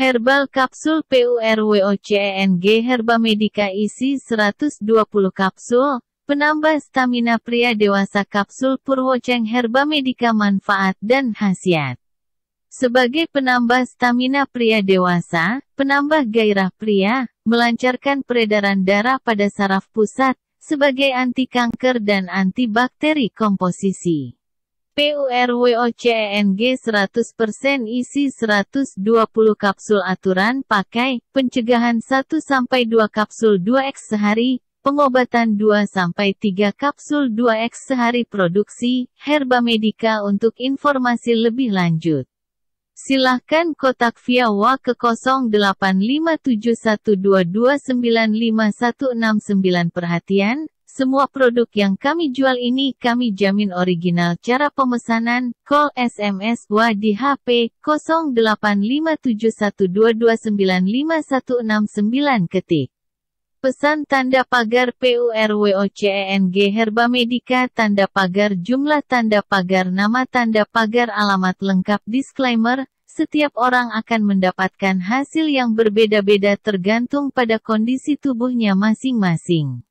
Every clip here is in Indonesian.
Herbal kapsul PURWOCENG Herba Medica isi 120 kapsul, penambah stamina pria dewasa kapsul Purwoceng Herba Medica manfaat dan khasiat. Sebagai penambah stamina pria dewasa, penambah gairah pria, melancarkan peredaran darah pada saraf pusat, sebagai anti kanker dan antibakteri komposisi. PURWOCENG 100% isi 120 kapsul aturan pakai, pencegahan 1-2 kapsul 2x sehari, pengobatan 2-3 kapsul 2x sehari produksi, Herba medika untuk informasi lebih lanjut. Silahkan kotak via WA ke 085712295169 perhatian, semua produk yang kami jual ini kami jamin original cara pemesanan, call SMS WA di HP 085712295169 ketik. Pesan tanda pagar PURWOCENG Herba Medica tanda pagar jumlah tanda pagar nama tanda pagar alamat lengkap disclaimer setiap orang akan mendapatkan hasil yang berbeda-beda tergantung pada kondisi tubuhnya masing-masing.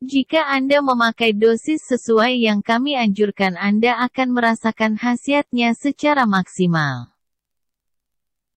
Jika Anda memakai dosis sesuai yang kami anjurkan Anda akan merasakan khasiatnya secara maksimal.